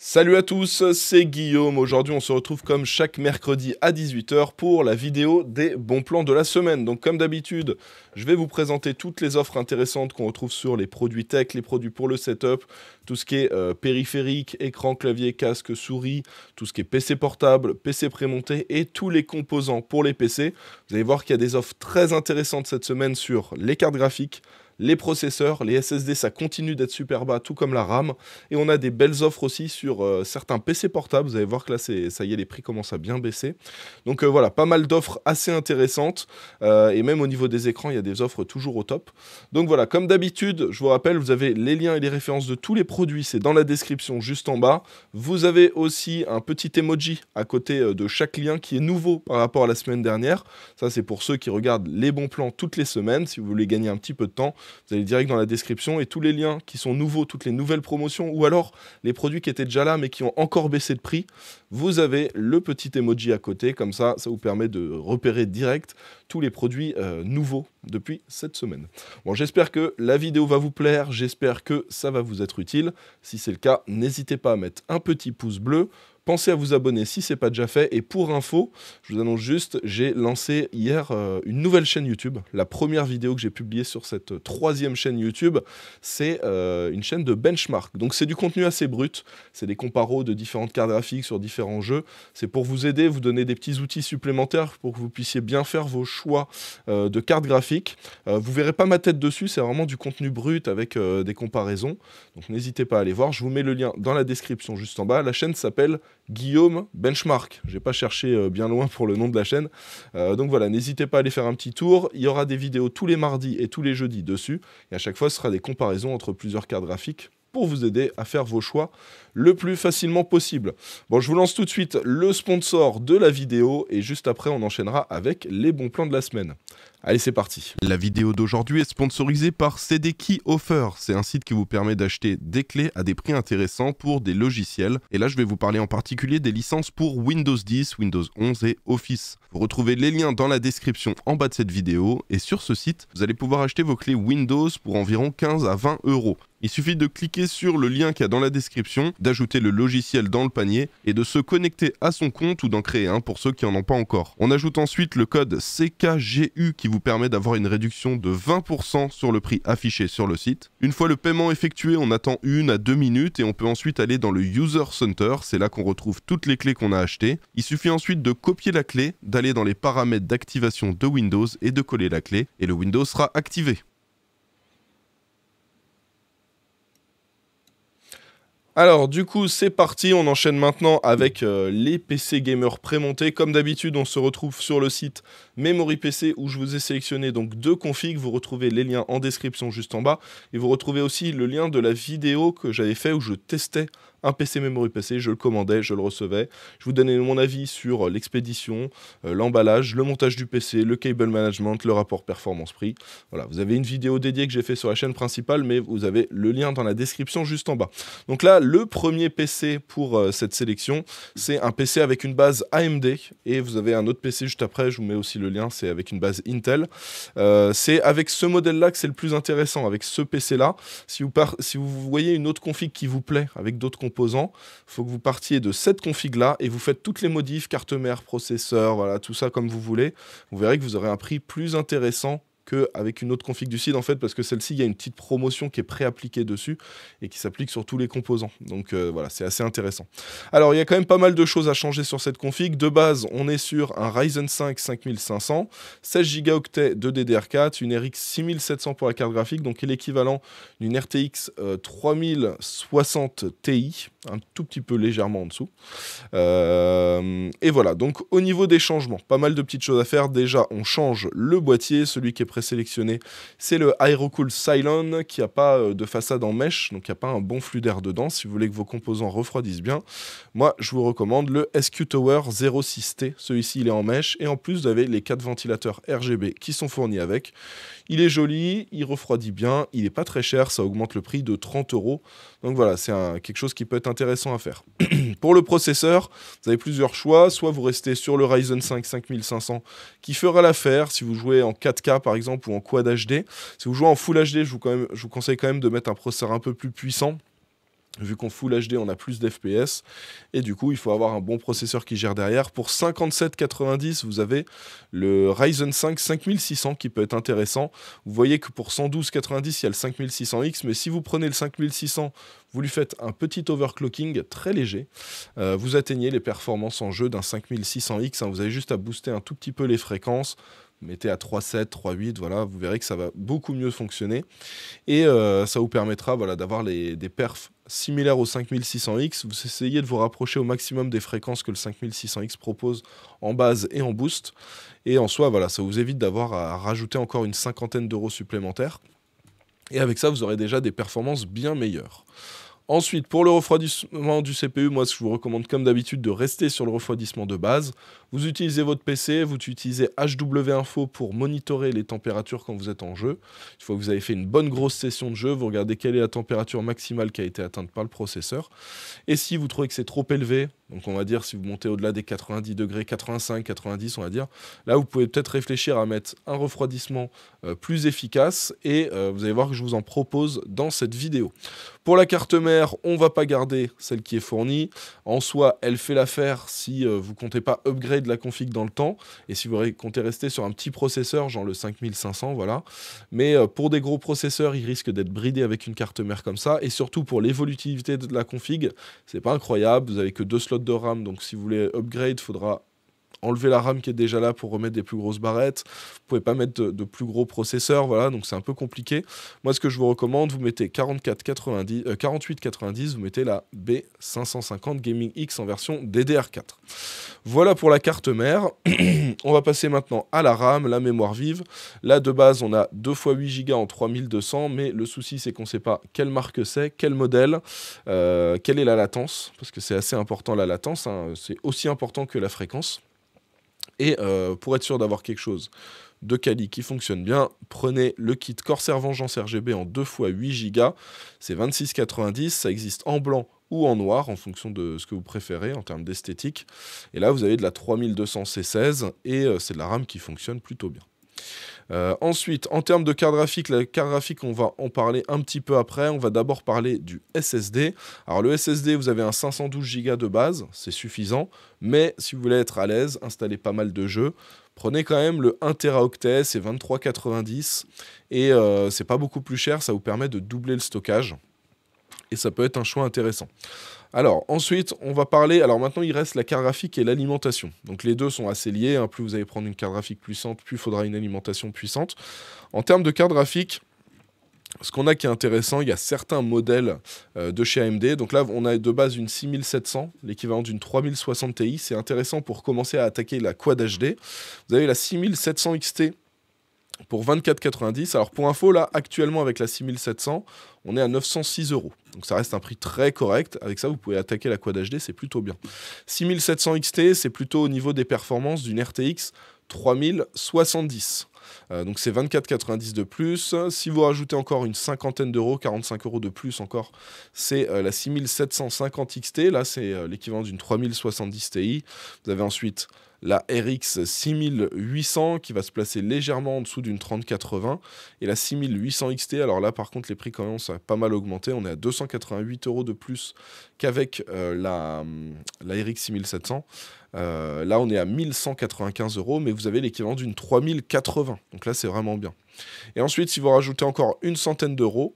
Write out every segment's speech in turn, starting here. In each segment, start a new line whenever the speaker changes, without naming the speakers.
Salut à tous, c'est Guillaume. Aujourd'hui, on se retrouve comme chaque mercredi à 18h pour la vidéo des bons plans de la semaine. Donc, comme d'habitude, je vais vous présenter toutes les offres intéressantes qu'on retrouve sur les produits tech, les produits pour le setup, tout ce qui est euh, périphérique, écran, clavier, casque, souris, tout ce qui est PC portable, PC prémonté et tous les composants pour les PC. Vous allez voir qu'il y a des offres très intéressantes cette semaine sur les cartes graphiques les processeurs, les SSD, ça continue d'être super bas, tout comme la RAM. Et on a des belles offres aussi sur euh, certains PC portables. Vous allez voir que là, ça y est, les prix commencent à bien baisser. Donc euh, voilà, pas mal d'offres assez intéressantes. Euh, et même au niveau des écrans, il y a des offres toujours au top. Donc voilà, comme d'habitude, je vous rappelle, vous avez les liens et les références de tous les produits. C'est dans la description juste en bas. Vous avez aussi un petit emoji à côté de chaque lien qui est nouveau par rapport à la semaine dernière. Ça, c'est pour ceux qui regardent les bons plans toutes les semaines. Si vous voulez gagner un petit peu de temps, vous allez direct dans la description et tous les liens qui sont nouveaux, toutes les nouvelles promotions ou alors les produits qui étaient déjà là mais qui ont encore baissé de prix, vous avez le petit emoji à côté. Comme ça, ça vous permet de repérer direct tous les produits euh, nouveaux depuis cette semaine. Bon, j'espère que la vidéo va vous plaire, j'espère que ça va vous être utile. Si c'est le cas, n'hésitez pas à mettre un petit pouce bleu. Pensez à vous abonner si ce n'est pas déjà fait. Et pour info, je vous annonce juste, j'ai lancé hier euh, une nouvelle chaîne YouTube. La première vidéo que j'ai publiée sur cette troisième chaîne YouTube, c'est euh, une chaîne de benchmark. Donc c'est du contenu assez brut. C'est des comparos de différentes cartes graphiques sur différents jeux. C'est pour vous aider, vous donner des petits outils supplémentaires pour que vous puissiez bien faire vos choix choix euh, de cartes graphiques. Euh, vous verrez pas ma tête dessus, c'est vraiment du contenu brut avec euh, des comparaisons. Donc n'hésitez pas à aller voir. Je vous mets le lien dans la description juste en bas. La chaîne s'appelle Guillaume Benchmark. J'ai pas cherché bien loin pour le nom de la chaîne. donc voilà, n'hésitez pas à aller faire un petit tour. Il y aura des vidéos tous les mardis et tous les jeudis dessus. Et à chaque fois, ce sera des comparaisons entre plusieurs cartes graphiques pour vous aider à faire vos choix le plus facilement possible. Bon, je vous lance tout de suite le sponsor de la vidéo et juste après, on enchaînera avec les bons plans de la semaine. Allez, c'est parti. La vidéo d'aujourd'hui est sponsorisée par CDKey Offer. C'est un site qui vous permet d'acheter des clés à des prix intéressants pour des logiciels. Et là, je vais vous parler en particulier des licences pour Windows 10, Windows 11 et Office. Vous retrouvez les liens dans la description en bas de cette vidéo. Et sur ce site, vous allez pouvoir acheter vos clés Windows pour environ 15 à 20 euros. Il suffit de cliquer sur le lien qu'il y a dans la description, d'ajouter le logiciel dans le panier et de se connecter à son compte ou d'en créer un pour ceux qui n'en ont pas encore. On ajoute ensuite le code CKGU qui vous permet d'avoir une réduction de 20% sur le prix affiché sur le site. Une fois le paiement effectué, on attend une à deux minutes et on peut ensuite aller dans le User Center, c'est là qu'on retrouve toutes les clés qu'on a achetées. Il suffit ensuite de copier la clé, d'aller dans les paramètres d'activation de Windows et de coller la clé et le Windows sera activé. Alors du coup c'est parti, on enchaîne maintenant avec euh, les PC gamers prémontés. Comme d'habitude on se retrouve sur le site Memory PC où je vous ai sélectionné donc deux configs. Vous retrouvez les liens en description juste en bas et vous retrouvez aussi le lien de la vidéo que j'avais fait où je testais un PC Memory PC, je le commandais, je le recevais. Je vous donnais mon avis sur euh, l'expédition, euh, l'emballage, le montage du PC, le cable management, le rapport performance-prix. Voilà, vous avez une vidéo dédiée que j'ai fait sur la chaîne principale, mais vous avez le lien dans la description juste en bas. Donc là, le premier PC pour euh, cette sélection, c'est un PC avec une base AMD et vous avez un autre PC juste après, je vous mets aussi le lien, c'est avec une base Intel. c'est avec ce modèle-là que c'est le plus intéressant, avec ce PC-là. Si, vous si vous voyez une autre config qui vous plaît, avec d'autres configs, il faut que vous partiez de cette config-là et vous faites toutes les modifs, carte mère, processeur, voilà, tout ça comme vous voulez. Vous verrez que vous aurez un prix plus intéressant avec une autre config du site en fait, parce que celle-ci, il y a une petite promotion qui est pré-appliquée dessus et qui s'applique sur tous les composants. Donc euh, voilà, c'est assez intéressant. Alors, il y a quand même pas mal de choses à changer sur cette config. De base, on est sur un Ryzen 5 5500, 16 Go de DDR4, une RX 6700 pour la carte graphique, donc l'équivalent d'une RTX 3060 euh, Ti, un tout petit peu légèrement en dessous. Euh, et voilà, donc au niveau des changements, pas mal de petites choses à faire. Déjà, on change le boîtier, celui qui est prêt sélectionné, c'est le Aerocool Cylon qui n'a pas euh, de façade en mèche, donc il n'y a pas un bon flux d'air dedans. Si vous voulez que vos composants refroidissent bien, moi je vous recommande le SQ Tower 06T. Celui-ci il est en mèche et en plus vous avez les quatre ventilateurs RGB qui sont fournis avec. Il est joli, il refroidit bien, il n'est pas très cher, ça augmente le prix de 30 euros. Donc voilà, c'est quelque chose qui peut être intéressant à faire. Pour le processeur, vous avez plusieurs choix. Soit vous restez sur le Ryzen 5 5500 qui fera l'affaire si vous jouez en 4K par exemple ou en Quad HD. Si vous jouez en Full HD, je vous, je vous conseille quand même de mettre un processeur un peu plus puissant vu qu'on Full HD, on a plus d'FPS. Et du coup, il faut avoir un bon processeur qui gère derrière. Pour 57,90, vous avez le Ryzen 5 5600 qui peut être intéressant. Vous voyez que pour 112,90, il y a le 5600X. Mais si vous prenez le 5600, vous lui faites un petit overclocking très léger. Euh, vous atteignez les performances en jeu d'un 5600X. Hein. Vous avez juste à booster un tout petit peu les fréquences mettez à 3.7, 3.8, voilà, vous verrez que ça va beaucoup mieux fonctionner. Et euh, ça vous permettra voilà, d'avoir des perfs similaires au 5600X. Vous essayez de vous rapprocher au maximum des fréquences que le 5600X propose en base et en boost. Et en soi, voilà, ça vous évite d'avoir à rajouter encore une cinquantaine d'euros supplémentaires. Et avec ça, vous aurez déjà des performances bien meilleures. Ensuite, pour le refroidissement du CPU, moi, je vous recommande comme d'habitude de rester sur le refroidissement de base. Vous utilisez votre PC, vous utilisez HW Info pour monitorer les températures quand vous êtes en jeu. Une fois que vous avez fait une bonne grosse session de jeu, vous regardez quelle est la température maximale qui a été atteinte par le processeur. Et si vous trouvez que c'est trop élevé, donc on va dire si vous montez au-delà des 90 degrés, 85, 90 on va dire, là vous pouvez peut-être réfléchir à mettre un refroidissement euh, plus efficace et euh, vous allez voir que je vous en propose dans cette vidéo. Pour la carte mère, on ne va pas garder celle qui est fournie. En soi, elle fait l'affaire si euh, vous ne comptez pas upgrade de la config dans le temps. Et si vous comptez rester sur un petit processeur, genre le 5500, voilà. Mais euh, pour des gros processeurs, il risque d'être bridé avec une carte mère comme ça. Et surtout pour l'évolutivité de la config, c'est pas incroyable. Vous avez que deux slots de RAM, donc si vous voulez upgrade, il faudra enlever la RAM qui est déjà là pour remettre des plus grosses barrettes. Vous pouvez pas mettre de, plus gros processeurs, voilà, donc c'est un peu compliqué. Moi, ce que je vous recommande, vous mettez 4890, euh, vous mettez la B550 Gaming X en version DDR4. Voilà pour la carte mère. on va passer maintenant à la RAM, la mémoire vive. Là, de base, on a 2 x 8 Go en 3200, mais le souci, c'est qu'on ne sait pas quelle marque c'est, quel modèle, euh, quelle est la latence, parce que c'est assez important la latence, hein. c'est aussi important que la fréquence. Et euh, pour être sûr d'avoir quelque chose de quali qui fonctionne bien, prenez le kit Corsair Vengeance RGB en 2 x 8 Go. C'est 26,90. Ça existe en blanc ou en noir en fonction de ce que vous préférez en termes d'esthétique. Et là, vous avez de la 3200 C16 et euh, c'est de la RAM qui fonctionne plutôt bien. Euh, ensuite, en termes de carte graphique, la carte graphique, on va en parler un petit peu après. On va d'abord parler du SSD. Alors le SSD, vous avez un 512 Go de base, c'est suffisant. Mais si vous voulez être à l'aise, installez pas mal de jeux. Prenez quand même le 1 Teraoctet, c'est 23,90 et euh, c'est pas beaucoup plus cher. Ça vous permet de doubler le stockage et ça peut être un choix intéressant. Alors, ensuite, on va parler. Alors, maintenant, il reste la carte graphique et l'alimentation. Donc, les deux sont assez liés. Hein. Plus vous allez prendre une carte graphique puissante, plus il faudra une alimentation puissante. En termes de carte graphique, ce qu'on a qui est intéressant, il y a certains modèles euh, de chez AMD. Donc là, on a de base une 6700, l'équivalent d'une 3060 Ti. C'est intéressant pour commencer à attaquer la Quad HD. Vous avez la 6700 XT pour 24,90. Alors pour info, là, actuellement avec la 6700, on est à 906 euros. Donc ça reste un prix très correct. Avec ça, vous pouvez attaquer la Quad HD, c'est plutôt bien. 6700 XT, c'est plutôt au niveau des performances d'une RTX 3070. Euh, donc c'est 24,90€ de plus. Si vous rajoutez encore une cinquantaine d'euros, 45 euros de plus encore, c'est euh, la 6750 XT. Là, c'est euh, l'équivalent d'une 3070 Ti. Vous avez ensuite la RX 6800 qui va se placer légèrement en dessous d'une 3080 et la 6800 XT. Alors là, par contre, les prix quand même, ça a pas mal augmenté. On est à 288 euros de plus qu'avec euh, la, la RX 6700. Euh, là, on est à 1195 euros, mais vous avez l'équivalent d'une 3080. Donc là, c'est vraiment bien. Et ensuite, si vous rajoutez encore une centaine d'euros,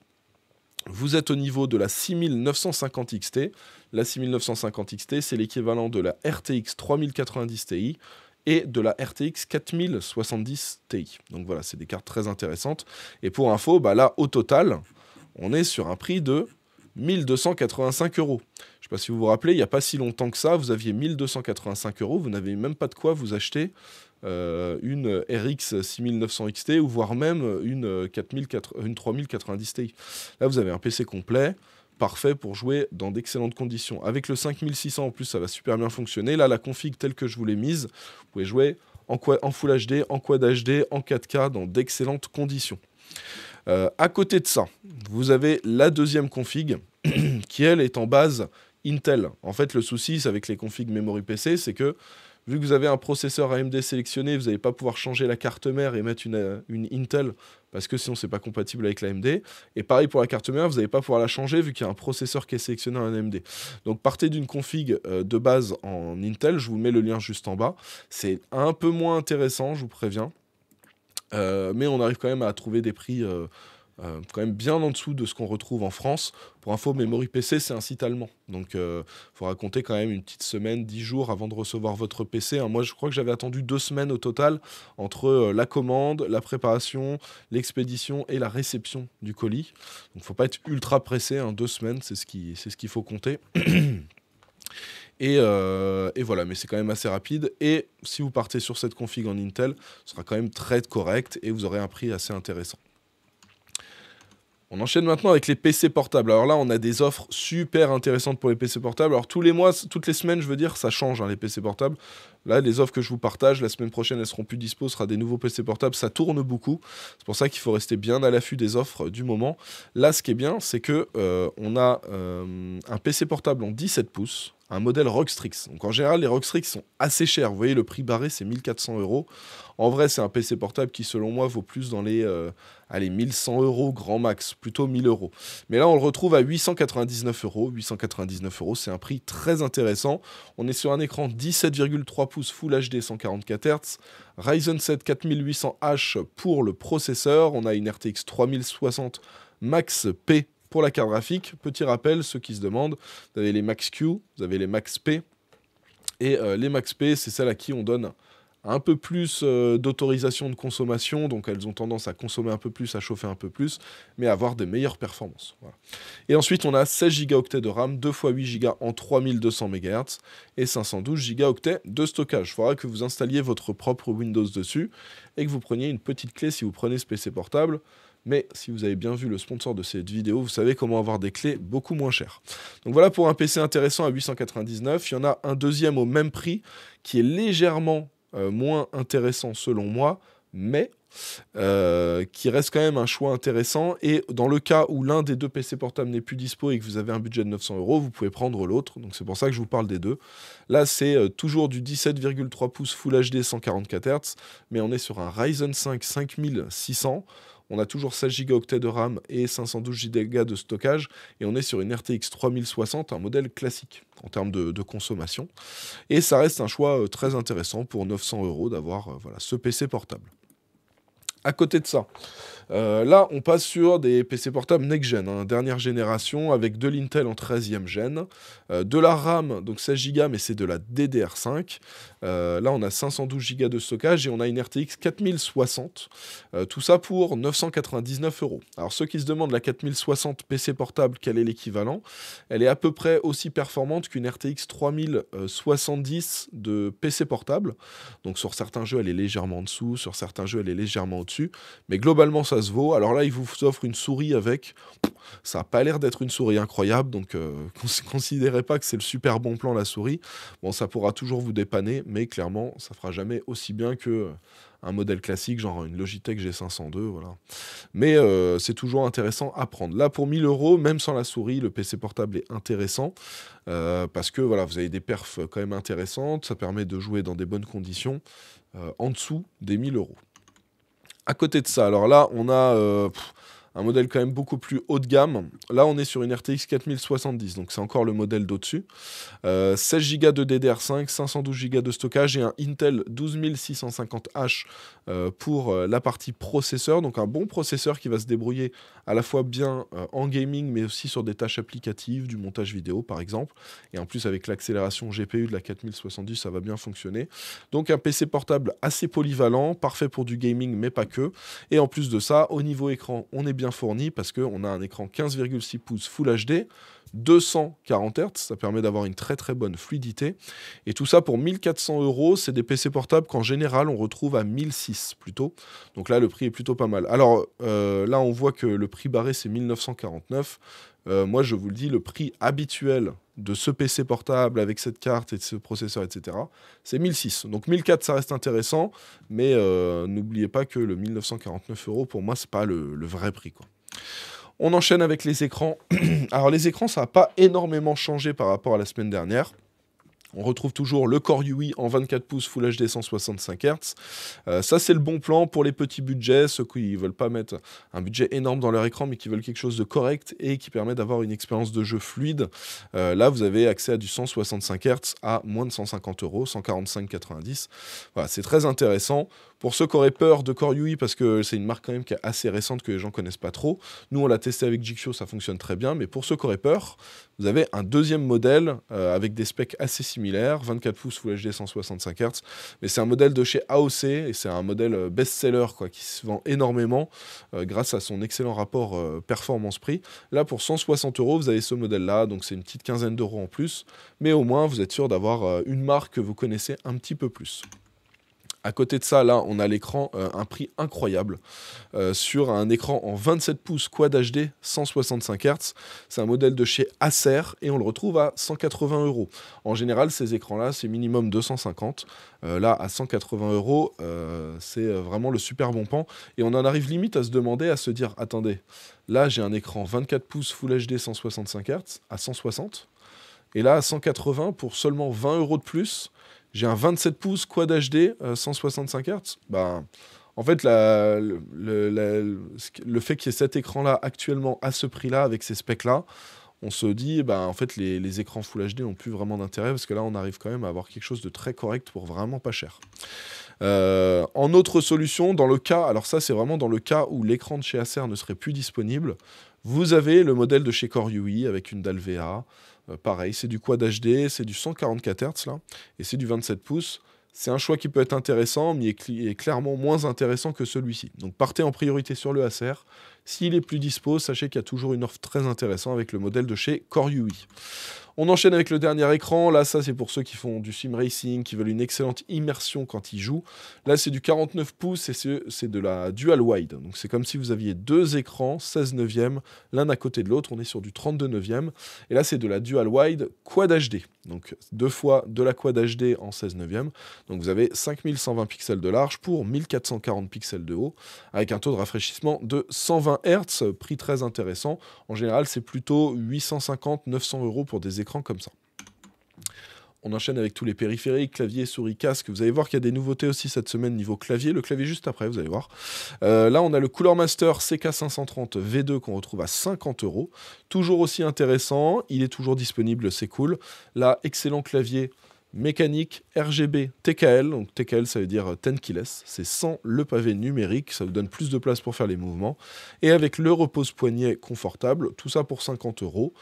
vous êtes au niveau de la 6950 XT. La 6950 XT, c'est l'équivalent de la RTX 3090 Ti et de la RTX 4070 Ti. Donc voilà, c'est des cartes très intéressantes. Et pour info, bah là, au total, on est sur un prix de 1285 euros. Je ne sais pas si vous vous rappelez, il n'y a pas si longtemps que ça, vous aviez 1285 euros, vous n'avez même pas de quoi vous acheter euh, une RX 6900 XT ou voire même une, euh, euh, une 3090 Ti. Là, vous avez un PC complet parfait pour jouer dans d'excellentes conditions. Avec le 5600 en plus, ça va super bien fonctionner. Là, la config telle que je vous l'ai mise, vous pouvez jouer en, en Full HD, en Quad HD, en 4K dans d'excellentes conditions. à côté de ça, vous avez la deuxième config qui, elle, est en base Intel. En fait, le souci avec les configs Memory PC, c'est que vu que vous avez un processeur AMD sélectionné, vous n'allez pas pouvoir changer la carte mère et mettre une, euh, Intel parce que sinon c'est pas compatible avec l'AMD. Et pareil pour la carte mère, vous n'allez pas pouvoir la changer vu qu'il y a un processeur qui est sélectionné en AMD. Donc partez d'une config euh, de base en Intel, je vous mets le lien juste en bas. C'est un peu moins intéressant, je vous préviens. Euh, mais on arrive quand même à trouver des prix euh, quand même bien en dessous de ce qu'on retrouve en France. Pour info, Memory PC, c'est un site allemand. Donc, il euh, faut raconter quand même une petite semaine, dix jours avant de recevoir votre PC. Hein. Moi, je crois que j'avais attendu deux semaines au total entre euh, la commande, la préparation, l'expédition et la réception du colis. Donc, faut pas être ultra pressé. Hein. Deux semaines, c'est ce qu'il ce faut compter. Et, euh, et, voilà, mais c'est quand même assez rapide. Et si vous partez sur cette config en Intel, ce sera quand même très correct et vous aurez un prix assez intéressant. On enchaîne maintenant avec les PC portables. Alors là, on a des offres super intéressantes pour les PC portables. Alors tous les mois, toutes les semaines, je veux dire, ça change hein, les PC portables. Là, les offres que je vous partage, la semaine prochaine, elles seront plus dispo, ce sera des nouveaux PC portables. Ça tourne beaucoup. C'est pour ça qu'il faut rester bien à l'affût des offres euh, du moment. Là, ce qui est bien, c'est que euh, on a euh, un PC portable en 17 pouces un modèle Rockstrix. Donc en général, les Rockstrix sont assez chers. Vous voyez, le prix barré, c'est 1400 euros. En vrai, c'est un PC portable qui, selon moi, vaut plus dans les 1100 euh, euros grand max, plutôt 1000 euros. Mais là, on le retrouve à 899 euros. 899 euros, c'est un prix très intéressant. On est sur un écran 17,3 pouces Full HD 144 Hz, Ryzen 7 4800H pour le processeur. On a une RTX 3060 Max P pour la carte graphique, petit rappel, ceux qui se demandent, vous avez les Max Q, vous avez les Max P, et euh, les Max P, c'est celles à qui on donne un peu plus euh, d'autorisation de consommation, donc elles ont tendance à consommer un peu plus, à chauffer un peu plus, mais à avoir des meilleures performances. Et ensuite, on a 16 Go de RAM, 2 x 8 Go en 3200 MHz et 512 Go de stockage. Il faudra que vous installiez votre propre Windows dessus et que vous preniez une petite clé si vous prenez ce PC portable. Mais si vous avez bien vu le sponsor de cette vidéo, vous savez comment avoir des clés beaucoup moins chères. Donc voilà pour un PC intéressant à 899. Il y en a un deuxième au même prix qui est légèrement euh, moins intéressant selon moi, mais euh, qui reste quand même un choix intéressant. Et dans le cas où l'un des deux PC portables n'est plus dispo et que vous avez un budget de 900 euros, vous pouvez prendre l'autre. Donc c'est pour ça que je vous parle des deux. Là, c'est euh, toujours du 17,3 pouces Full HD 144 Hz, mais on est sur un Ryzen 5 5600 on a toujours 16 Go de RAM et 512 Go de stockage, et on est sur une RTX 3060, un modèle classique en termes de, consommation. Et ça reste un choix euh, très intéressant pour 900 euros d'avoir euh, voilà, ce PC portable. À côté de ça, euh, là, on passe sur des PC portables next-gen, hein, dernière génération, avec de l'Intel en 13e gen, de la RAM, donc 16 Go, mais c'est de la DDR5, euh, là, on a 512 Go de stockage et on a une RTX 4060. Euh, tout ça pour 999 euros. Alors, ceux qui se demandent la 4060 PC portable, quel est l'équivalent Elle est à peu près aussi performante qu'une RTX 3070 de PC portable. Donc, sur certains jeux, elle est légèrement en dessous, sur certains jeux, elle est légèrement au-dessus. Mais globalement, ça se vaut. Alors là, il vous offre une souris avec. Ça n'a pas l'air d'être une souris incroyable, donc ne euh, considérez pas que c'est le super bon plan la souris. Bon, ça pourra toujours vous dépanner, mais clairement, ça fera jamais aussi bien que euh, un modèle classique, genre une Logitech G502, voilà. Mais euh, c'est toujours intéressant à prendre. Là, pour 1000 euros, même sans la souris, le PC portable est intéressant euh, parce que voilà, vous avez des perfs quand même intéressantes, ça permet de jouer dans des bonnes conditions en dessous des 1000 euros. À côté de ça, alors là, on a un modèle quand même beaucoup plus haut de gamme. Là, on est sur une RTX 4070, donc c'est encore le modèle d'au-dessus. 16 euh, Go de DDR5, 512 Go de stockage et un Intel 12650H euh, pour euh, la partie processeur. Donc un bon processeur qui va se débrouiller à la fois bien en gaming, mais aussi sur des tâches applicatives, du montage vidéo par exemple. Et en plus, avec l'accélération GPU de la 4070, ça va bien fonctionner. Donc un PC portable assez polyvalent, parfait pour du gaming, mais pas que. Et en plus de ça, au niveau écran, on est bien fourni parce qu'on a un écran 15,6 pouces Full HD, 240 hertz ça permet d'avoir une très très bonne fluidité. Et tout ça pour 1400 euros, c'est des PC portables qu'en général on retrouve à 1006 plutôt. Donc là le prix est plutôt pas mal. Alors euh, là on voit que le prix barré c'est 1949. Euh, moi, je vous le dis, le prix habituel de ce PC portable avec cette carte et de ce processeur, etc., c'est 1006. Donc 1004, ça reste intéressant, mais euh, n'oubliez pas que le 1949 euros, pour moi, c'est pas le, vrai prix. On enchaîne avec les écrans. Alors les écrans, ça n'a pas énormément changé par rapport à la semaine dernière. On retrouve toujours le Core UI en 24 pouces Full HD 165 Hz. Euh, ça, c'est le bon plan pour les petits budgets, ceux qui ne veulent pas mettre un budget énorme dans leur écran, mais qui veulent quelque chose de correct et qui permet d'avoir une expérience de jeu fluide. Euh, là, vous avez accès à du 165 Hz à moins de 150 euros, 145,90. Voilà, c'est très intéressant. Pour ceux qui auraient peur de Core UI, parce que c'est une marque quand même qui est assez récente, que les gens connaissent pas trop, nous on l'a testé avec Jixio, ça fonctionne très bien, mais pour ceux qui auraient peur, vous avez un deuxième modèle euh, avec des specs assez similaires, 24 pouces Full HD 165 Hz, mais c'est un modèle de chez AOC, et c'est un modèle euh, best-seller quoi, qui se vend énormément euh, grâce à son excellent rapport performance-prix. Là, pour 160 euros, vous avez ce modèle-là, donc c'est une petite quinzaine d'euros en plus, mais au moins vous êtes sûr d'avoir une marque que vous connaissez un petit peu plus. À côté de ça, là, on a l'écran, euh, un prix incroyable, euh, sur un écran en 27 pouces Quad HD, 165 Hz. C'est un modèle de chez Acer et on le retrouve à 180 euros. En général, ces écrans-là, c'est minimum 250. Euh, là, à 180 euros, c'est vraiment le super bon pan. Et on en arrive limite à se demander, à se dire, attendez, là, j'ai un écran 24 pouces Full HD 165 Hz à 160. Et là, à 180 pour seulement 20 euros de plus, j'ai un 27 pouces Quad HD 165 Hz. en fait, le, fait qu'il y ait cet écran-là actuellement à ce prix-là, avec ces specs-là, on se dit, bah, en fait, les, écrans Full HD n'ont plus vraiment d'intérêt parce que là, on arrive quand même à avoir quelque chose de très correct pour vraiment pas cher. Euh, en autre solution, dans le cas, alors ça, c'est vraiment dans le cas où l'écran de chez Acer ne serait plus disponible, vous avez le modèle de chez UI avec une dalle VA. Euh, pareil, c'est du Quad HD, c'est du 144 Hz là, et c'est du 27 pouces. C'est un choix qui peut être intéressant, mais il est clairement moins intéressant que celui-ci. Donc partez en priorité sur le Acer. S'il est plus dispo, sachez qu'il y a toujours une offre très intéressante avec le modèle de chez UI. On enchaîne avec le dernier écran. Là, ça, c'est pour ceux qui font du sim racing, qui veulent une excellente immersion quand ils jouent. Là, c'est du 49 pouces et c'est de la dual wide. Donc, c'est comme si vous aviez deux écrans, 16 neuvième, l'un à côté de l'autre. On est sur du 32 neuvième. Et là, c'est de la dual wide quad HD. Donc deux fois de la Quad HD en 16 neuvième. Donc vous avez 5120 pixels de large pour 1440 pixels de haut, avec un taux de rafraîchissement de 120 Hz, prix très intéressant. En général, c'est plutôt 850-900 euros pour des écrans comme ça. On enchaîne avec tous les périphériques, clavier, souris, casque. Vous allez voir qu'il y a des nouveautés aussi cette semaine niveau clavier. Le clavier juste après, vous allez voir. Euh, là, on a le Cooler Master CK530 V2 qu'on retrouve à 50 euros. Toujours aussi intéressant. Il est toujours disponible, c'est cool. Là, excellent clavier mécanique RGB TKL. Donc TKL, ça veut dire euh, tenkeyless. C'est sans le pavé numérique. Ça vous donne plus de place pour faire les mouvements. Et avec le repose-poignet confortable, tout ça pour 50 euros.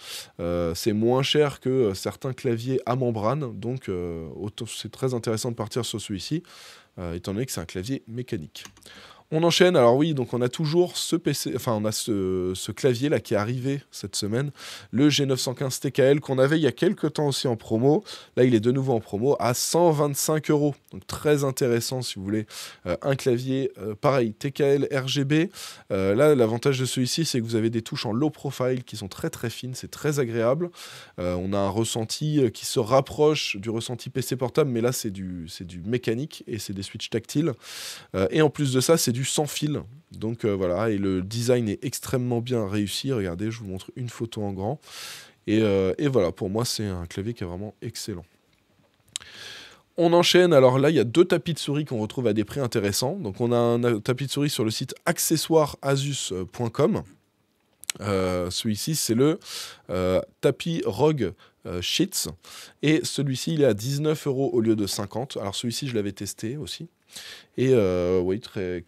Euh, c'est moins cher que euh, certains claviers à membrane. Donc c'est très intéressant de partir sur celui-ci, étant donné que c'est un clavier mécanique. On enchaîne. Alors oui, donc on a toujours ce PC, enfin on a ce, clavier là qui est arrivé cette semaine, le G915 TKL qu'on avait il y a quelques temps aussi en promo. Là, il est de nouveau en promo à 125 euros. Donc très intéressant si vous voulez euh, un clavier euh, pareil TKL RGB. Euh, là, l'avantage de celui-ci, c'est que vous avez des touches en low profile qui sont très très fines, c'est très agréable. on a un ressenti qui se rapproche du ressenti PC portable, mais là c'est du c'est du mécanique et c'est des switches tactiles. et en plus de ça, c'est du sans fil. Donc euh, voilà, et le design est extrêmement bien réussi. Regardez, je vous montre une photo en grand. Euh, et, voilà, pour moi, c'est un clavier qui est vraiment excellent. On enchaîne, alors là il y a deux tapis de souris qu'on retrouve à des prix intéressants. Donc on a un tapis de souris sur le site accessoires.asus.com. Euh, celui-ci, c'est le tapis Rogue euh, Sheets. Et celui-ci, il est à 19 euros au lieu de 50. Alors celui-ci, je l'avais testé aussi. Et euh, oui, très,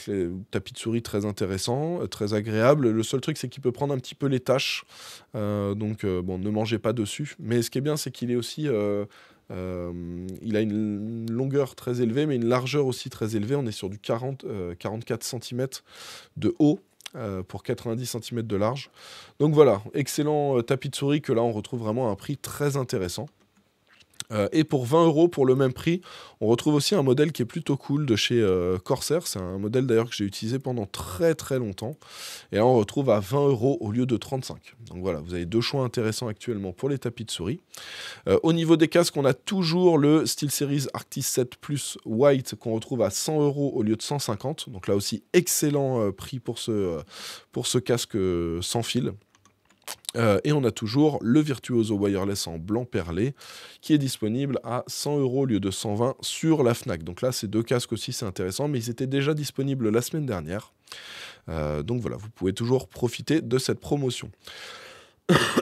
tapis de souris très intéressant, euh, très agréable. Le seul truc, c'est qu'il peut prendre un petit peu les tâches. donc, bon, ne mangez pas dessus. Mais ce qui est bien, c'est qu'il est aussi. il a une longueur très élevée, mais une largeur aussi très élevée. On est sur du 40, 44 cm de haut euh, pour 90 cm de large. Donc voilà, excellent euh, tapis de souris que là on retrouve vraiment à un prix très intéressant. Euh, et pour 20 euros pour le même prix, on retrouve aussi un modèle qui est plutôt cool de chez euh, Corsair. C'est un modèle d'ailleurs que j'ai utilisé pendant très très longtemps. Et là, on retrouve à 20 euros au lieu de 35. Donc voilà, vous avez deux choix intéressants actuellement pour les tapis de souris. Euh, au niveau des casques, on a toujours le SteelSeries Arctis 7 Plus White qu'on retrouve à 100 euros au lieu de 150. Donc là aussi, excellent prix pour ce casque sans fil. Euh, et on a toujours le Virtuoso Wireless en blanc perlé qui est disponible à 100 euros au lieu de 120 sur la Fnac. Donc là, ces deux casques aussi, c'est intéressant, mais ils étaient déjà disponibles la semaine dernière. Euh, donc voilà, vous pouvez toujours profiter de cette promotion.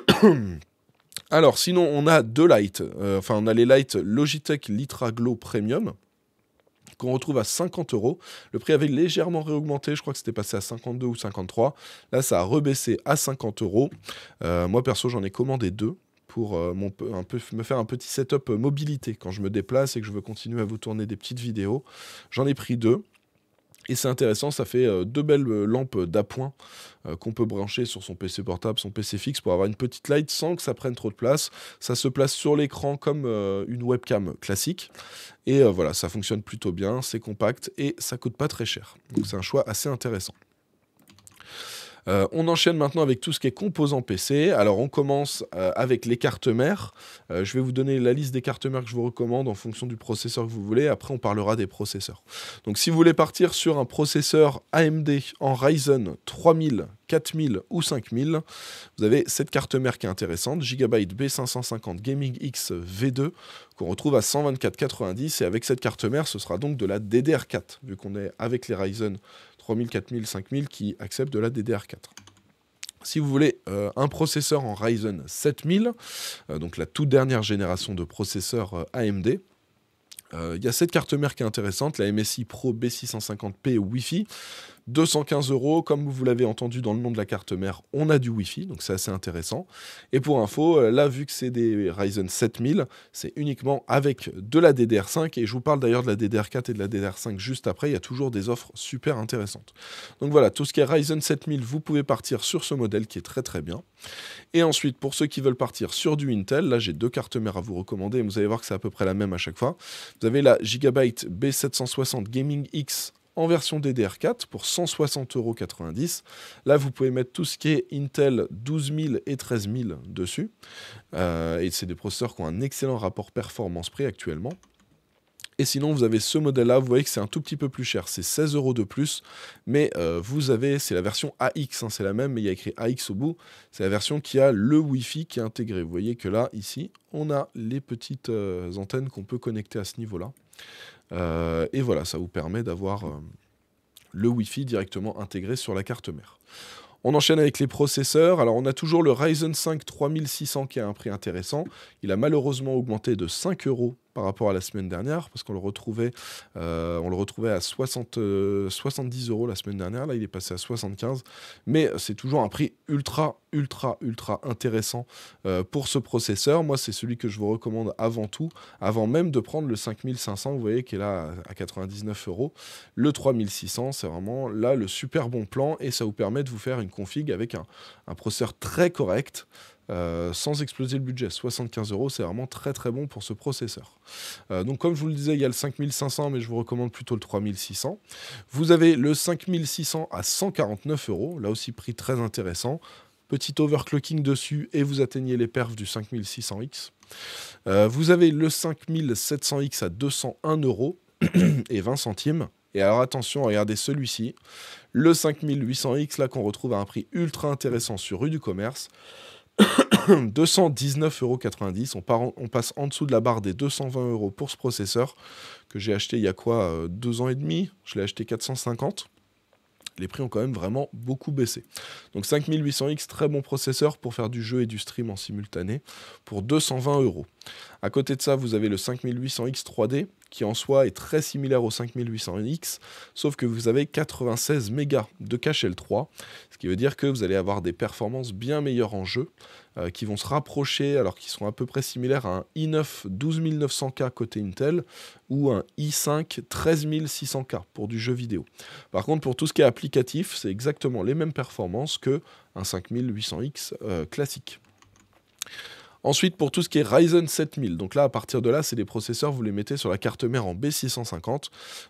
Alors, sinon, on a deux lights. Euh, enfin, on a les lights Logitech Litra Glow Premium qu'on retrouve à 50 euros. Le prix avait légèrement réaugmenté, je crois que c'était passé à 52 ou 53. Là, ça a rebaissé à 50 euros. Euh, moi, perso, j'en ai commandé deux pour euh, me faire un petit setup euh, mobilité quand je me déplace et que je veux continuer à vous tourner des petites vidéos. J'en ai pris deux. Et c'est intéressant, ça fait euh, deux belles euh, lampes euh, d'appoint qu'on peut brancher sur son PC portable, son PC fixe pour avoir une petite light sans que ça prenne trop de place. Ça se place sur l'écran comme une webcam classique. Et voilà, ça fonctionne plutôt bien, c'est compact et ça coûte pas très cher. Donc c'est un choix assez intéressant. Euh, on enchaîne maintenant avec tout ce qui est composants PC. Alors on commence euh, avec les cartes mères. Euh, je vais vous donner la liste des cartes mères que je vous recommande en fonction du processeur que vous voulez. Après on parlera des processeurs. Donc si vous voulez partir sur un processeur AMD en Ryzen 3000, 4000 ou 5000, vous avez cette carte mère qui est intéressante, Gigabyte B550 Gaming X V2 qu'on retrouve à 124,90 et avec cette carte mère ce sera donc de la DDR4 vu qu'on est avec les Ryzen 3000, 4000, 5000 qui acceptent de la DDR4. Si vous voulez euh, un processeur en Ryzen 7000, euh, donc la toute dernière génération de processeurs euh, AMD, il y a cette carte mère qui est intéressante, la MSI Pro B650P Wi-Fi, 215 euros, comme vous l'avez entendu dans le nom de la carte mère, on a du Wi-Fi, donc c'est assez intéressant. Et pour info, euh, là, vu que c'est des Ryzen 7000, c'est uniquement avec de la DDR5, et je vous parle d'ailleurs de la DDR4 et de la DDR5 juste après, il y a toujours des offres super intéressantes. Donc voilà, tout ce qui est Ryzen 7000, vous pouvez partir sur ce modèle qui est très très bien. Et ensuite, pour ceux qui veulent partir sur du Intel, là j'ai deux cartes mères à vous recommander, vous allez voir que c'est à peu près la même à chaque fois. Vous avez la Gigabyte B760 Gaming X en version DDR4 pour 160,90€. Là, vous pouvez mettre tout ce qui est Intel 12000 et 13000 dessus. Euh, et c'est des processeurs qui ont un excellent rapport performance-prix actuellement. Et sinon, vous avez ce modèle-là, vous voyez que c'est un tout petit peu plus cher, c'est 16 euros de plus, mais euh, vous avez, c'est la version AX, hein, c'est la même, mais il y a écrit AX au bout, c'est la version qui a le Wi-Fi qui est intégré. Vous voyez que là, ici, on a les petites euh, antennes qu'on peut connecter à ce niveau-là. Euh, et voilà, ça vous permet d'avoir euh, le Wi-Fi directement intégré sur la carte mère. On enchaîne avec les processeurs. Alors, on a toujours le Ryzen 5 3600 qui a un prix intéressant. Il a malheureusement augmenté de 5 euros par rapport à la semaine dernière, parce qu'on le retrouvait, euh, on le retrouvait à 60, 70 euh, euros la semaine dernière. Là, il est passé à 75, mais c'est toujours un prix ultra, ultra, ultra intéressant euh, pour ce processeur. Moi, c'est celui que je vous recommande avant tout, avant même de prendre le 5500. Vous voyez qu'il est là à 99 euros. Le 3600, c'est vraiment là le super bon plan et ça vous permet de vous faire une config avec un, un processeur très correct. Euh, sans exploser le budget. 75 euros, c'est vraiment très très bon pour ce processeur. Euh, donc comme je vous le disais, il y a le 5500, mais je vous recommande plutôt le 3600. Vous avez le 5600 à 149 euros, là aussi prix très intéressant. Petit overclocking dessus et vous atteignez les perfs du 5600X. Euh, vous avez le 5700X à 201 euros et 20 centimes. Et alors attention, regardez celui-ci, le 5800X là qu'on retrouve à un prix ultra intéressant sur rue du commerce. 219,90€. On, on passe en dessous de la barre des 220 euros pour ce processeur que j'ai acheté il y a quoi 2 euh, deux ans et demi. Je l'ai acheté 450. Les prix ont quand même vraiment beaucoup baissé. Donc 5800X, très bon processeur pour faire du jeu et du stream en simultané pour 220 euros. À côté de ça, vous avez le 5800X 3D qui en soi est très similaire au 5800X, sauf que vous avez 96 mégas de cache L3, ce qui veut dire que vous allez avoir des performances bien meilleures en jeu, euh, qui vont se rapprocher, alors qu'ils sont à peu près similaires à un i9 12900K côté Intel, ou un i5 13600K pour du jeu vidéo. Par contre, pour tout ce qui est applicatif, c'est exactement les mêmes performances que un 5800X euh, classique. Ensuite, pour tout ce qui est Ryzen 7000, donc là, à partir de là, c'est des processeurs, vous les mettez sur la carte mère en B650.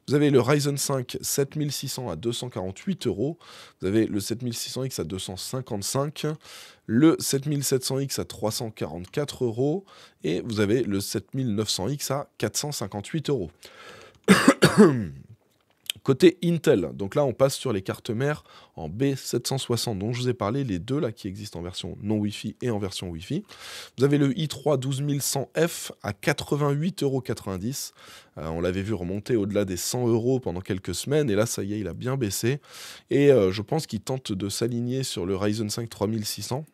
Vous avez le Ryzen 5 7600 à 248 euros. Vous avez le 7600X à 255, le 7700X à 344 euros et vous avez le 7900X à 458 euros. Côté Intel, donc là on passe sur les cartes mères en B760 dont je vous ai parlé, les deux là qui existent en version non Wi-Fi et en version Wi-Fi. Vous avez le i3 12100F à 88,90€. Euh, on l'avait vu remonter au-delà des 100 euros pendant quelques semaines et là ça y est, il a bien baissé. Et euh, je pense qu'il tente de s'aligner sur le Ryzen 5 3600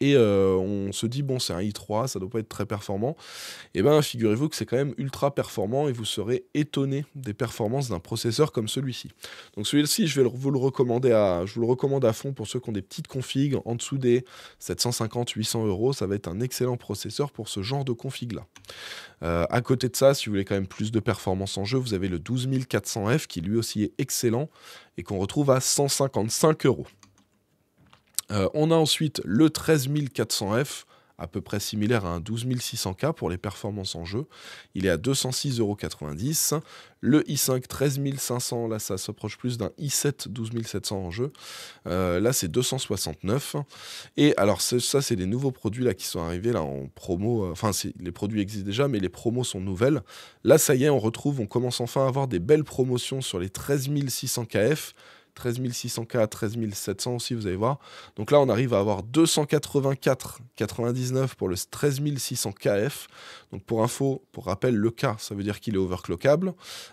et euh, on se dit bon c'est un i3 ça doit pas être très performant et eh bien figurez-vous que c'est quand même ultra performant et vous serez étonné des performances d'un processeur comme celui-ci donc celui-ci je vais vous le recommander à je vous le recommande à fond pour ceux qui ont des petites configs en dessous des 750 800 euros ça va être un excellent processeur pour ce genre de config là euh, à côté de ça si vous voulez quand même plus de performance en jeu vous avez le 12400F qui lui aussi est excellent et qu'on retrouve à 155 euros euh, on a ensuite le 13400F, à peu près similaire à un 12600K pour les performances en jeu. Il est à 206,90€. Le i5 13500, là ça s'approche plus d'un i7 12700 en jeu. Euh, là c'est 269. Et alors ça c'est des nouveaux produits là qui sont arrivés là en promo. Euh, enfin les produits existent déjà mais les promos sont nouvelles. Là ça y est on retrouve, on commence enfin à avoir des belles promotions sur les 13600KF 13600K à 13700 aussi, vous allez voir. Donc là, on arrive à avoir 284,99 pour le 13600KF. Donc pour info, pour rappel, le K, ça veut dire qu'il est overclockable.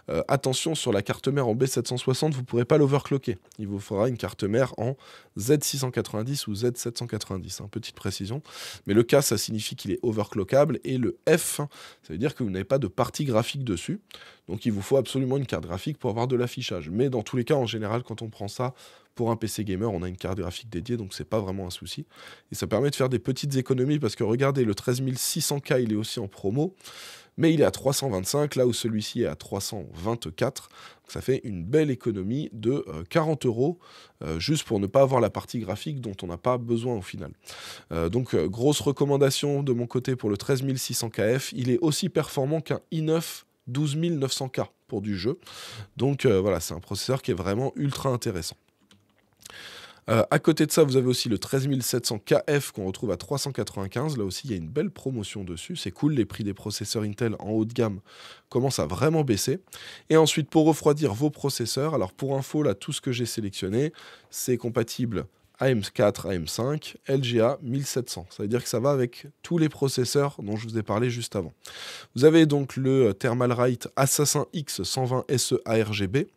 Euh, attention, sur la carte mère en B760, vous ne pourrez pas l'overclocker. Il vous faudra une carte mère en Z690 ou Z790, hein, petite précision. Mais le K, ça signifie qu'il est overclockable. Et le F, ça veut dire que vous n'avez pas de partie graphique dessus. Donc il vous faut absolument une carte graphique pour avoir de l'affichage. Mais dans tous les cas, en général, quand on prend ça pour un PC gamer, on a une carte graphique dédiée, donc c'est pas vraiment un souci. Et ça permet de faire des petites économies parce que regardez, le 13600K, il est aussi en promo, mais il est à 325, là où celui-ci est à 324. ça fait une belle économie de 40 euh, euros euh, juste pour ne pas avoir la partie graphique dont on n'a pas besoin au final. Euh, donc grosse recommandation de mon côté pour le 13600KF, il est aussi performant qu'un i9 12 900K pour du jeu. Donc euh, voilà, c'est un processeur qui est vraiment ultra intéressant. Euh, à côté de ça, vous avez aussi le 13700KF qu'on retrouve à 395. Là aussi, il y a une belle promotion dessus. C'est cool, les prix des processeurs Intel en haut de gamme commencent à vraiment baisser. Et ensuite, pour refroidir vos processeurs, alors pour info, là, tout ce que j'ai sélectionné, c'est compatible AM4, AM5, LGA 1700. Ça veut dire que ça va avec tous les processeurs dont je vous ai parlé juste avant. Vous avez donc le euh, Thermalright Assassin X 120 SE ARGB.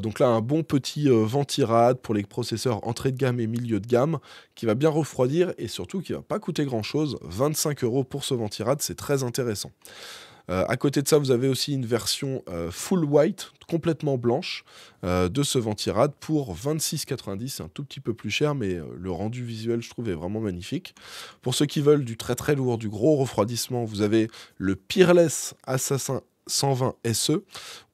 donc là, un bon petit ventirad euh, ventirade pour les processeurs entrée de gamme et milieu de gamme qui va bien refroidir et surtout qui va pas coûter grand chose. 25 euros pour ce ventirade, c'est très intéressant. Euh, à côté de ça, vous avez aussi une version euh, full white, complètement blanche, euh, de ce ventirad pour 26,90. C'est un tout petit peu plus cher, mais le rendu visuel, je trouve, est vraiment magnifique. Pour ceux qui veulent du très très lourd, du gros refroidissement, vous avez le Peerless Assassin 120 SE,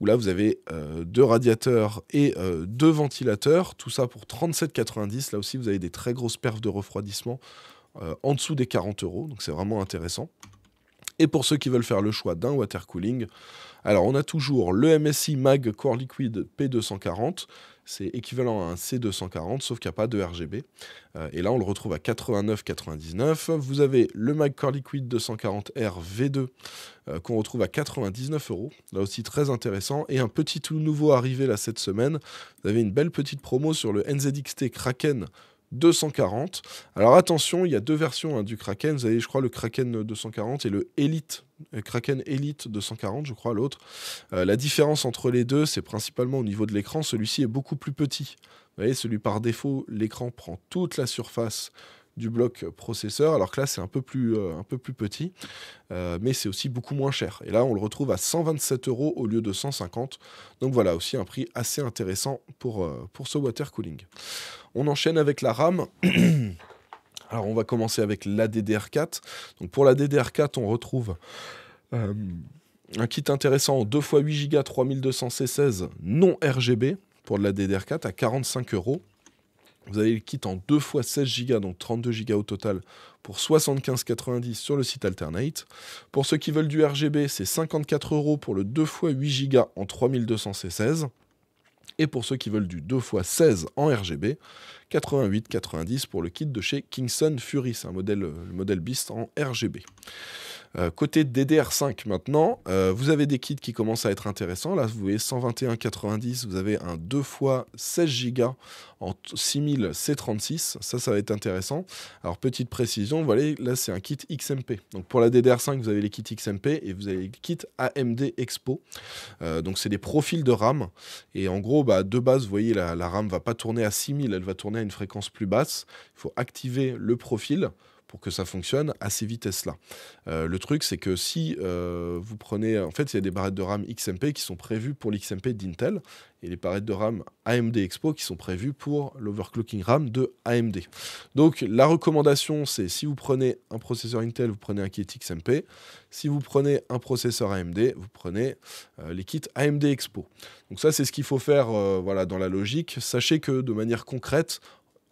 où là vous avez deux radiateurs et deux ventilateurs, tout ça pour 37,90. Là aussi vous avez des très grosses perfs de refroidissement en dessous des 40 euros, donc c'est vraiment intéressant. Et pour ceux qui veulent faire le choix d'un water cooling, alors on a toujours le MSI MAG Core Liquid P240, c'est équivalent à un C240, sauf qu'il n'y a pas de RGB. Euh, et là, on le retrouve à 89,99. Vous avez le Mag Core Liquid 240R V2 euh, qu'on retrouve à 99 euros. Là aussi, très intéressant. Et un petit tout nouveau arrivé là cette semaine. Vous avez une belle petite promo sur le NZXT Kraken 240. Alors attention, il y a deux versions hein, du Kraken. Vous avez, je crois, le Kraken 240 et le Elite. Euh, Kraken Elite 240, je crois, l'autre. Euh, la différence entre les deux, c'est principalement au niveau de l'écran. Celui-ci est beaucoup plus petit. Vous voyez, celui par défaut, l'écran prend toute la surface du bloc processeur, alors que là c'est un, peu plus, euh, un peu plus petit, mais c'est aussi beaucoup moins cher. Et là on le retrouve à 127 euros au lieu de 150, donc voilà aussi un prix assez intéressant pour, pour ce water cooling. On enchaîne avec la RAM. Alors on va commencer avec la DDR4. Donc pour la DDR4, on retrouve euh, un kit intéressant en 2 x 8 Go 3200C16 non RGB pour de la DDR4 à 45 euros. Vous avez le kit en 2 x 16 Go, donc 32 Go au total, pour 75,90 sur le site Alternate. Pour ceux qui veulent du RGB, c'est 54 euros pour le 2 x 8 Go en 3200 C16 et pour ceux qui veulent du 2x16 en RGB, 88,90 pour le kit de chez Kingston Fury, c'est un modèle, euh, le modèle Beast en RGB. Euh, côté DDR5 maintenant, euh, vous avez des kits qui commencent à être intéressants. Là, vous voyez 121,90, vous avez un 2 x 16 Go en 6000 C36. Ça, ça va être intéressant. Alors, petite précision, voilà, là, c'est un kit XMP. Donc, pour la DDR5, vous avez les kits XMP et vous avez les kits AMD Expo. Euh, donc, c'est des profils de RAM. Et en gros, bah, de base, vous voyez, la, la RAM va pas tourner à 6000, elle va tourner à une fréquence plus basse. Il faut activer le profil pour que ça fonctionne à ces vitesses-là. Euh, le truc, c'est que si euh, vous prenez. En fait, il y a des barrettes de RAM XMP qui sont prévues pour l'XMP d'Intel et les barrettes de RAM AMD Expo qui sont prévues pour l'overclocking RAM de AMD. Donc, la recommandation, c'est si vous prenez un processeur Intel, vous prenez un kit XMP. Si vous prenez un processeur AMD, vous prenez euh, les kits AMD Expo. Donc, ça, c'est ce qu'il faut faire voilà, dans la logique. Sachez que de manière concrète,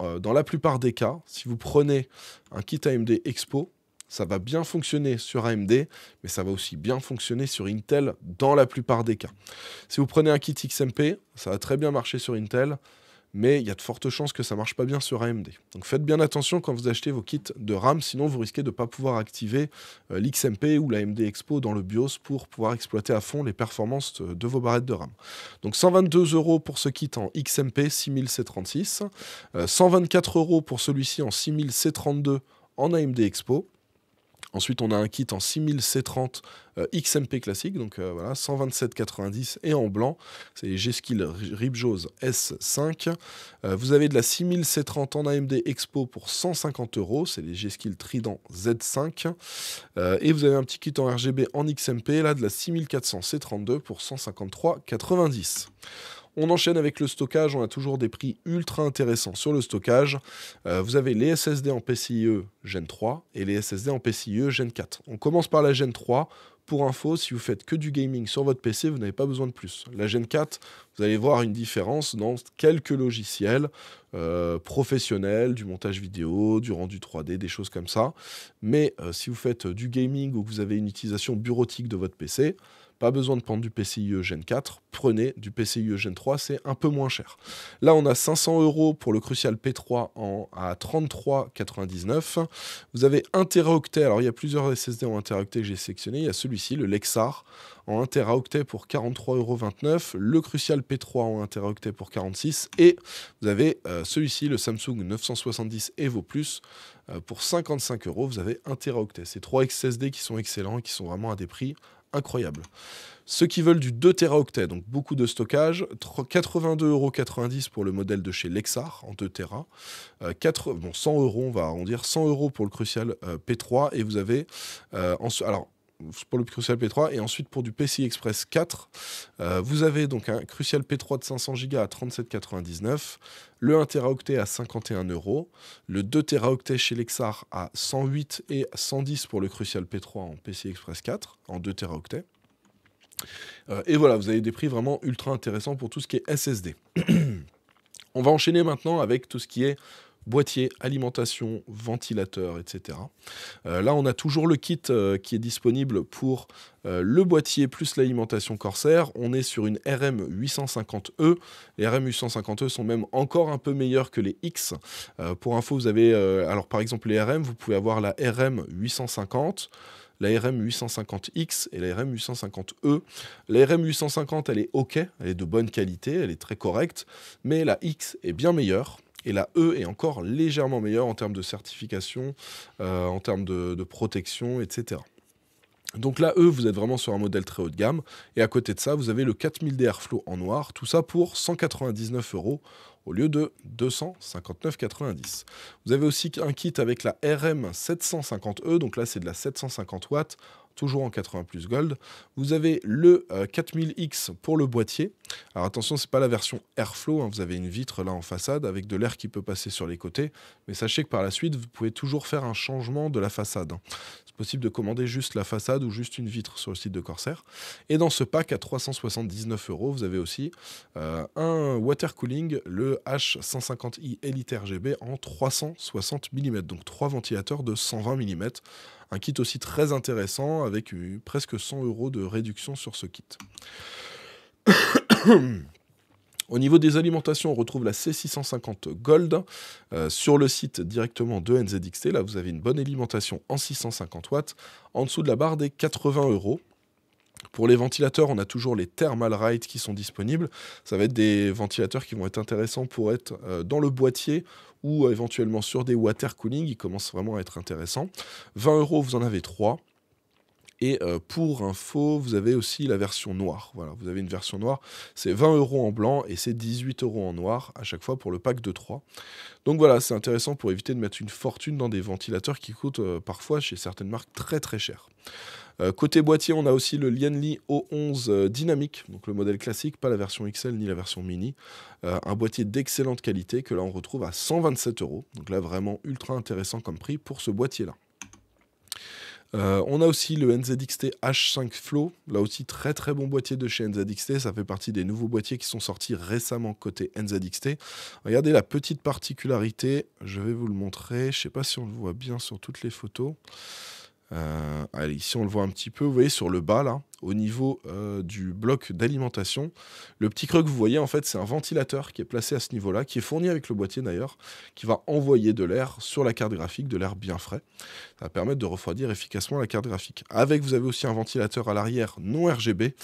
euh, dans la plupart des cas, si vous prenez un kit AMD Expo, ça va bien fonctionner sur AMD, mais ça va aussi bien fonctionner sur Intel dans la plupart des cas. Si vous prenez un kit XMP, ça va très bien marcher sur Intel, mais il y a de fortes chances que ça marche pas bien sur AMD. Donc faites bien attention quand vous achetez vos kits de RAM, sinon vous risquez de ne pas pouvoir activer euh, l'XMP ou l'AMD Expo dans le BIOS pour pouvoir exploiter à fond les performances euh, de vos barrettes de RAM. Donc 122 euros pour ce kit en XMP 6000C36, 124 euros pour celui-ci en 6000C32 en AMD Expo. Ensuite, on a un kit en 6000C30 euh, XMP classique, donc euh, voilà, 127,90 et en blanc. C'est G-Skill Ribjose S5. Euh, vous avez de la 6000C30 en AMD Expo pour 150 euros. C'est les G-Skill Trident Z5. et vous avez un petit kit en RGB en XMP, là, de la 6400C32 pour 153,90. On enchaîne avec le stockage, on a toujours des prix ultra intéressants sur le stockage. Euh, vous avez les SSD en PCIe Gen 3 et les SSD en PCIe Gen 4. On commence par la Gen 3. Pour info, si vous faites que du gaming sur votre PC, vous n'avez pas besoin de plus. La Gen 4, vous allez voir une différence dans quelques logiciels euh, professionnels, du montage vidéo, du rendu 3D, des choses comme ça. Mais euh, si vous faites du gaming ou que vous avez une utilisation bureautique de votre PC, pas besoin de prendre du PCIe Gen 4, prenez du PCIe Gen 3, c'est un peu moins cher. Là, on a 500 euros pour le Crucial P3 à 33,99. Vous avez 1 teraoctet, alors il y a plusieurs SSD en 1 teraoctet que j'ai sélectionné, il y a celui-ci, le Lexar, en 1 teraoctet pour 43,29€, le Crucial P3 en 1 teraoctet pour 46, et vous avez euh, celui-ci, le Samsung 970 Evo Plus, euh, pour 55 euros, vous avez 1 teraoctet. C'est trois SSD qui sont excellents et qui sont vraiment à des prix incroyable. Ceux qui veulent du 2 teraoctets, donc beaucoup de stockage, 82,90€ pour le modèle de chez Lexar en 2 Tera, euh, bon, 100 euros, on va arrondir, 100 euros pour le Crucial euh, P3, et vous avez, euh, alors pour le Crucial P3 et ensuite pour du PCI Express 4, euh, vous avez donc un Crucial P3 de 500 Go à 37,99€, le 1 Teraoctet à 51 le 2 Teraoctet chez Lexar à 108 et 110 pour le Crucial P3 en PCI Express 4 en 2 Teraoctets. Euh, et voilà, vous avez des prix vraiment ultra intéressants pour tout ce qui est SSD. On va enchaîner maintenant avec tout ce qui est boîtier, alimentation, ventilateur, etc. Euh, là, on a toujours le kit euh, qui est disponible pour euh, le boîtier plus l'alimentation Corsair. On est sur une RM 850E. E. Les RM 850E e sont même encore un peu meilleurs que les X. pour info, vous avez, alors par exemple les RM, vous pouvez avoir la RM 850 la RM 850X et la RM 850E. E. La RM 850, elle est OK, elle est de bonne qualité, elle est très correcte, mais la X est bien meilleure. Et la E est encore légèrement meilleure en termes de certification, euh, en termes de, protection, etc. Donc là, E, vous êtes vraiment sur un modèle très haut de gamme. Et à côté de ça, vous avez le 4000D Airflow en noir. Tout ça pour 199 euros au lieu de 259,90. Vous avez aussi un kit avec la RM750E. E. Donc là, c'est de la 750 watts toujours en 80 plus gold. Vous avez le 4000X euh, pour le boîtier. Alors attention, ce n'est pas la version Airflow, hein. vous avez une vitre là en façade avec de l'air qui peut passer sur les côtés, mais sachez que par la suite, vous pouvez toujours faire un changement de la façade. Hein. C'est possible de commander juste la façade ou juste une vitre sur le site de Corsair. Et dans ce pack à 379 euros, vous avez aussi euh, un water cooling, le H150i Elite RGB en 360 mm, donc trois ventilateurs de 120 mm. Un kit aussi très intéressant avec euh, presque 100 euros de réduction sur ce kit. Au niveau des alimentations, on retrouve la C650 Gold euh, sur le site directement de NZXT. Là, vous avez une bonne alimentation en 650 watts en dessous de la barre des 80 euros. Pour les ventilateurs, on a toujours les thermal ride qui sont disponibles. Ça va être des ventilateurs qui vont être intéressants pour être euh, dans le boîtier ou éventuellement sur des water cooling. Ils commencent vraiment à être intéressants. 20 euros, vous en avez 3. Et euh, pour info, vous avez aussi la version noire. Voilà, vous avez une version noire, c'est 20 euros en blanc et c'est 18 euros en noir à chaque fois pour le pack de 3. Donc voilà, c'est intéressant pour éviter de mettre une fortune dans des ventilateurs qui coûtent euh, parfois chez certaines marques très très cher. Euh, côté boîtier, on a aussi le Lianli O11 euh, dynamique, donc le modèle classique, pas la version XL ni la version mini. Euh, un boîtier d'excellente qualité que là on retrouve à 127 euros. Donc là vraiment ultra intéressant comme prix pour ce boîtier-là. on a aussi le NZXT H5 Flow, là aussi très très bon boîtier de chez NZXT, ça fait partie des nouveaux boîtiers qui sont sortis récemment côté NZXT. Regardez la petite particularité, je vais vous le montrer, je ne sais pas si on le voit bien sur toutes les photos. Euh, allez, ici, on le voit un petit peu, vous voyez, sur le bas, là, au niveau euh, du bloc d'alimentation. Le petit creux que vous voyez, en fait, c'est un ventilateur qui est placé à ce niveau-là, qui est fourni avec le boîtier d'ailleurs, qui va envoyer de l'air sur la carte graphique, de l'air bien frais. Ça va permettre de refroidir efficacement la carte graphique. Avec, vous avez aussi un ventilateur à l'arrière non RGB.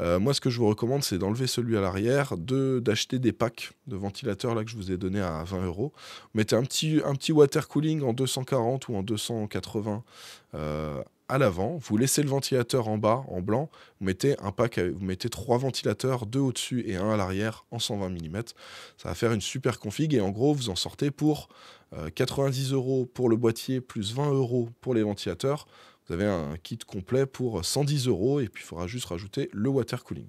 Euh, moi, ce que je vous recommande, c'est d'enlever celui à l'arrière, d'acheter des packs de ventilateurs là que je vous ai donné à 20 euros. Mettez un petit, un petit water cooling en 240 ou en 280. Euh, à l'avant, vous laissez le ventilateur en bas, en blanc, vous mettez un pack, vous mettez trois ventilateurs, deux au-dessus et un à l'arrière en 120 mm. Ça va faire une super config et en gros, vous en sortez pour 90 euh, euros pour le boîtier plus 20 euros pour les ventilateurs. Vous avez un kit complet pour 110 euros et puis il faudra juste rajouter le water cooling.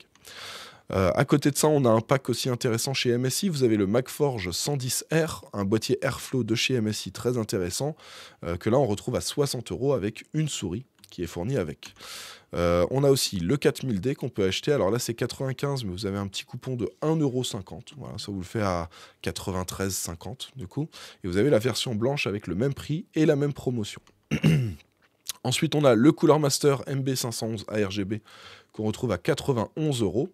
Euh, à côté de ça, on a un pack aussi intéressant chez MSI. Vous avez le MacForge 110R, un boîtier Airflow de chez MSI très intéressant, euh, que là on retrouve à 60 euros avec une souris qui est fourni avec. Euh, on a aussi le 4000D qu'on peut acheter. Alors là, c'est 95, mais vous avez un petit coupon de 1,50€. Voilà, ça vous le fait à 93,50€, du coup. Et vous avez la version blanche avec le même prix et la même promotion. Ensuite, on a le Cooler Master MB511 ARGB qu'on retrouve à 91 euros.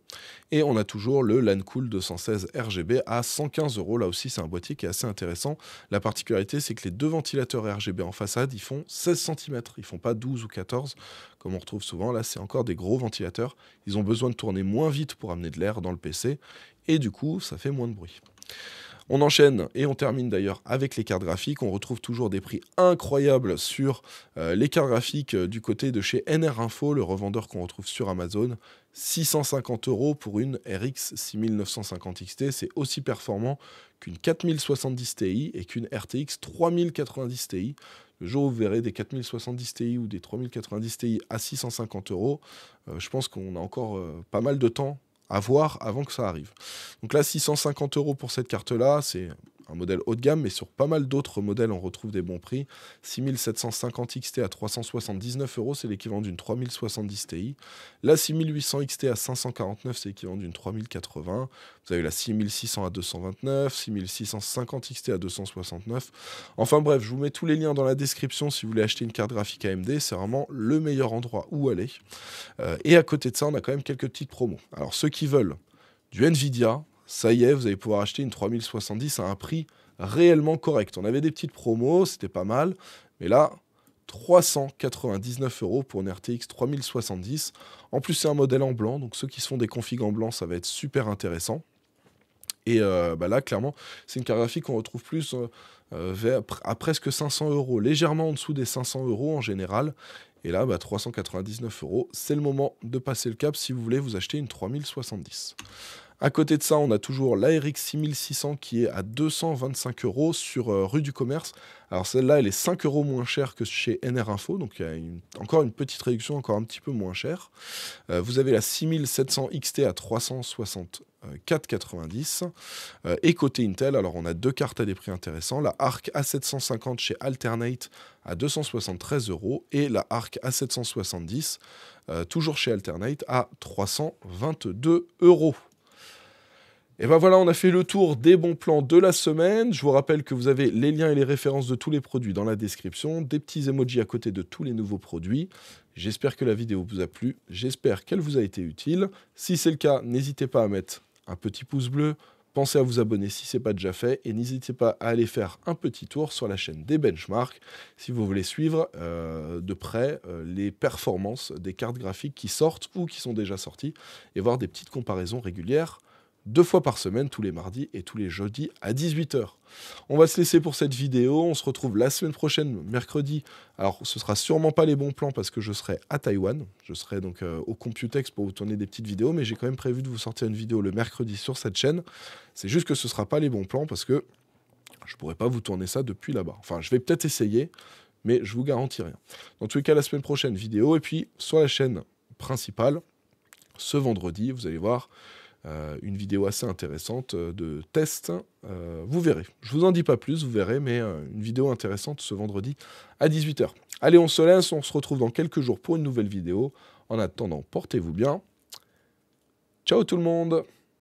Et on a toujours le Lancool 216 RGB à 115 euros. Là aussi, c'est un boîtier qui est assez intéressant. La particularité, c'est que les deux ventilateurs RGB en façade, ils font 16 cm. Ils font pas 12 ou 14, comme on retrouve souvent. Là, c'est encore des gros ventilateurs. Ils ont besoin de tourner moins vite pour amener de l'air dans le PC. Et du coup, ça fait moins de bruit. On enchaîne et on termine d'ailleurs avec les cartes graphiques. On retrouve toujours des prix incroyables sur euh, les cartes graphiques euh, du côté de chez NR Info, le revendeur qu'on retrouve sur Amazon. 650 euros pour une RX 6950 XT, c'est aussi performant qu'une 4070 Ti et qu'une RTX 3090 Ti. Le jour où vous verrez des 4070 Ti ou des 3090 Ti à 650 euros, euh, je pense qu'on a encore pas mal de temps à voir avant que ça arrive. Donc là, 650 euros pour cette carte-là, c'est un modèle haut de gamme, mais sur pas mal d'autres modèles, on retrouve des bons prix. 6750 XT à 379 euros, c'est l'équivalent d'une 3070 Ti. La 6800 XT à 549, c'est l'équivalent d'une 3080. Vous avez la 6600 à 229, 6650 XT à 269. Enfin bref, je vous mets tous les liens dans la description si vous voulez acheter une carte graphique AMD. C'est vraiment le meilleur endroit où aller. Euh, et à côté de ça, on a quand même quelques petites promos. Alors ceux qui veulent du Nvidia, ça y est, vous allez pouvoir acheter une 3070 à un prix réellement correct. On avait des petites promos, c'était pas mal, mais là, 399 euros pour une RTX 3070. En plus, c'est un modèle en blanc, donc ceux qui se font des configs en blanc, ça va être super intéressant. Et euh, bah là, clairement, c'est une carte graphique qu'on retrouve plus euh, euh, à presque 500 euros, légèrement en dessous des 500 euros en général. Et là, 399 bah, euros, c'est le moment de passer le cap si vous voulez vous acheter une 3070. À côté de ça, on a toujours la 6600 qui est à 225 euros sur euh, rue du commerce. Alors celle-là, elle est 5 euros moins chère que chez NR Info, donc il y a encore une petite réduction, encore un petit peu moins chère. Euh, vous avez la 6700 XT à 364,90. Euh, et côté Intel, alors on a deux cartes à des prix intéressants. La ARC A750 chez Alternate à 273 euros et la ARC A770, toujours chez Alternate, à 322 euros. Et ben voilà, on a fait le tour des bons plans de la semaine. Je vous rappelle que vous avez les liens et les références de tous les produits dans la description, des petits emojis à côté de tous les nouveaux produits. J'espère que la vidéo vous a plu, j'espère qu'elle vous a été utile. Si c'est le cas, n'hésitez pas à mettre un petit pouce bleu, pensez à vous abonner si ce n'est pas déjà fait et n'hésitez pas à aller faire un petit tour sur la chaîne des benchmarks si vous voulez suivre euh, de près euh, les performances des cartes graphiques qui sortent ou qui sont déjà sorties et voir des petites comparaisons régulières deux fois par semaine, tous les mardis et tous les jeudis à 18h. On va se laisser pour cette vidéo. On se retrouve la semaine prochaine, mercredi. Alors, ce sera sûrement pas les bons plans parce que je serai à Taïwan. Je serai donc euh, au Computex pour vous tourner des petites vidéos, mais j'ai quand même prévu de vous sortir une vidéo le mercredi sur cette chaîne. C'est juste que ce sera pas les bons plans parce que je pourrais pas vous tourner ça depuis là-bas. Enfin, je vais peut-être essayer, mais je vous garantis rien. Dans tous les cas, la semaine prochaine, vidéo. Et puis, sur la chaîne principale, ce vendredi, vous allez voir, euh, une vidéo assez intéressante euh, de test. Hein, euh, vous verrez. Je vous en dis pas plus, vous verrez, mais une vidéo intéressante ce vendredi à 18h. Allez, on se laisse, on se retrouve dans quelques jours pour une nouvelle vidéo. En attendant, portez-vous bien. Ciao tout le monde